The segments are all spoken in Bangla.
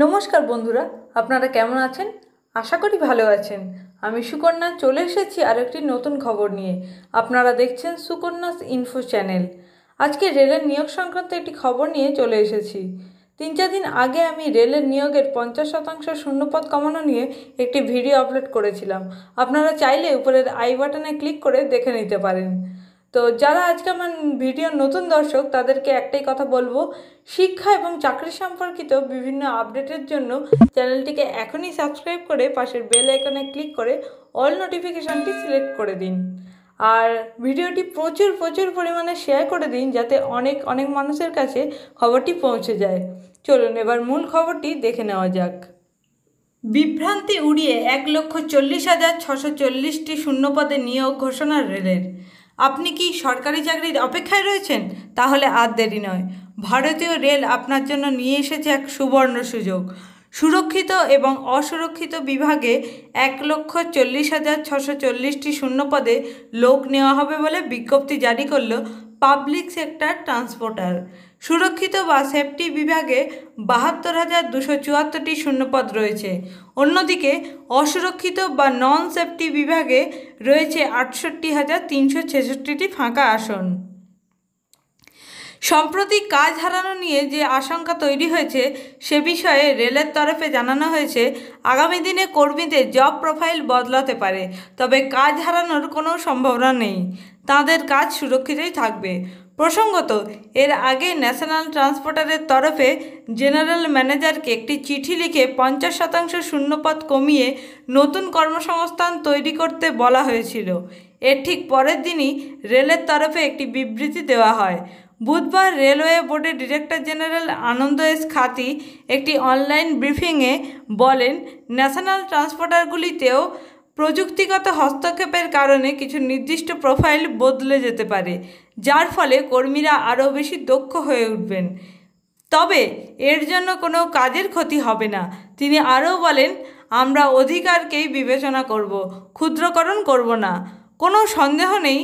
নমস্কার বন্ধুরা আপনারা কেমন আছেন আশা করি ভালো আছেন আমি সুকন্যা চলে এসেছি আর একটি নতুন খবর নিয়ে আপনারা দেখছেন সুকন্যাস ইনফো চ্যানেল আজকে রেলের নিয়োগ সংক্রান্ত একটি খবর নিয়ে চলে এসেছি তিন চার দিন আগে আমি রেলের নিয়োগের পঞ্চাশ শতাংশ শূন্যপদ কমানো নিয়ে একটি ভিডিও আপলোড করেছিলাম আপনারা চাইলে উপরের আই বাটনে ক্লিক করে দেখে নিতে পারেন তো যারা আজকে আমার ভিডিওর নতুন দর্শক তাদেরকে একটাই কথা বলবো শিক্ষা এবং চাকরি সম্পর্কিত বিভিন্ন আপডেটের জন্য চ্যানেলটিকে এখনই সাবস্ক্রাইব করে পাশের বেল আইকনে ক্লিক করে অল নোটিফিকেশানটি সিলেক্ট করে দিন আর ভিডিওটি প্রচুর প্রচুর পরিমাণে শেয়ার করে দিন যাতে অনেক অনেক মানুষের কাছে খবরটি পৌঁছে যায় চলুন এবার মূল খবরটি দেখে নেওয়া যাক বিভ্রান্তি উড়িয়ে এক লক্ষ চল্লিশ হাজার ছশো চল্লিশটি শূন্যপদে নিয়োগ ঘোষণা রেলের আপনি কি সরকারি চাকরির অপেক্ষায় রয়েছেন তাহলে আর দেরি নয় ভারতীয় রেল আপনার জন্য নিয়ে এসেছে এক সুবর্ণ সুযোগ সুরক্ষিত এবং অসুরক্ষিত বিভাগে এক লক্ষ চল্লিশ হাজার ছশো চল্লিশটি শূন্যপদে লোক নেওয়া হবে বলে বিজ্ঞপ্তি জারি করল পাবলিক সেক্টর ট্রান্সপোর্টার সুরক্ষিত বা সেফটি বিভাগে বাহাত্তর হাজার দুশো চুয়াত্তরটি শূন্যপদ রয়েছে অন্যদিকে অসুরক্ষিত বা নন সেফটি বিভাগে রয়েছে আটষট্টি হাজার তিনশো ছেষট্টিটি ফাঁকা আসন সম্প্রতি কাজ হারানো নিয়ে যে আশঙ্কা তৈরি হয়েছে সে বিষয়ে রেলের তরফে জানানো হয়েছে আগামী দিনে কর্মীদের জব প্রোফাইল বদলাতে পারে তবে কাজ হারানোর কোনো সম্ভাবনা নেই তাদের কাজ সুরক্ষিতই থাকবে প্রসঙ্গত এর আগে ন্যাশনাল ট্রান্সপোর্টারের তরফে জেনারেল ম্যানেজারকে একটি চিঠি লিখে পঞ্চাশ শতাংশ শূন্যপদ কমিয়ে নতুন কর্মসংস্থান তৈরি করতে বলা হয়েছিল এর ঠিক পরের দিনই রেলের তরফে একটি বিবৃতি দেওয়া হয় বুধবার রেলওয়ে বোর্ডের ডিরেক্টর জেনারেল আনন্দ এস খাতি একটি অনলাইন ব্রিফিংয়ে বলেন ন্যাশনাল ট্রান্সপোর্টারগুলিতেও প্রযুক্তিগত হস্তক্ষেপের কারণে কিছু নির্দিষ্ট প্রোফাইল বদলে যেতে পারে যার ফলে কর্মীরা আরও বেশি দক্ষ হয়ে উঠবেন তবে এর জন্য কোনো কাজের ক্ষতি হবে না তিনি আরও বলেন আমরা অধিকারকেই বিবেচনা করব ক্ষুদ্রকরণ করব না কোনো সন্দেহ নেই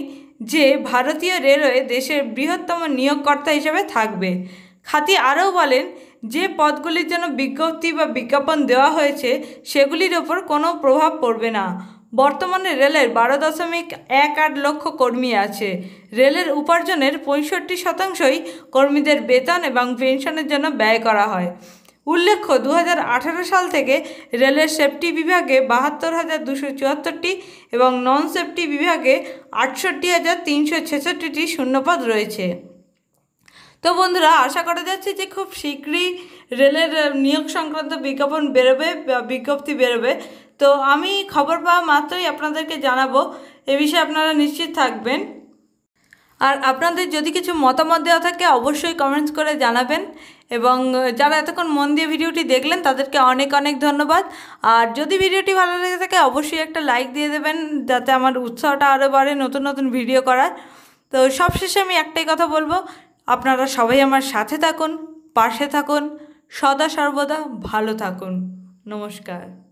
যে ভারতীয় রেলওয়ে দেশের বৃহত্তম নিয়োগকর্তা হিসেবে থাকবে খাতি আরও বলেন যে পদগুলির জন্য বিজ্ঞপ্তি বা বিজ্ঞাপন দেওয়া হয়েছে সেগুলির ওপর কোনো প্রভাব পড়বে না বর্তমানে রেলের বারো দশমিক এক আট লক্ষ কর্মী আছে রেলের উপার্জনের পঁয়ষট্টি শতাংশই কর্মীদের বেতন এবং পেনশনের জন্য ব্যয় করা হয় উল্লেখ্য দু সাল থেকে রেলের সেফটি বিভাগে বাহাত্তর হাজার দুশো চুয়াত্তরটি এবং নন সেফটি বিভাগে আটষট্টি হাজার তিনশো ছেষট্টিটি শূন্যপদ রয়েছে তো বন্ধুরা আশা করা যাচ্ছে যে খুব শীঘ্রই রেলের নিয়োগ সংক্রান্ত বিজ্ঞাপন বেরোবে বিজ্ঞপ্তি বেরোবে তো আমি খবর পাওয়া মাত্রই আপনাদেরকে জানাবো এ বিষয়ে আপনারা নিশ্চিত থাকবেন আর আপনাদের যদি কিছু মতামত দেওয়া থাকে অবশ্যই কমেন্টস করে জানাবেন এবং যারা এতক্ষণ মন দিয়ে ভিডিওটি দেখলেন তাদেরকে অনেক অনেক ধন্যবাদ আর যদি ভিডিওটি ভালো লেগে থাকে অবশ্যই একটা লাইক দিয়ে দেবেন যাতে আমার উৎসাহটা আরও বাড়ে নতুন নতুন ভিডিও করার তো সবশেষে আমি একটাই কথা বলবো আপনারা সবাই আমার সাথে থাকুন পাশে থাকুন সদা সর্বদা ভালো থাকুন নমস্কার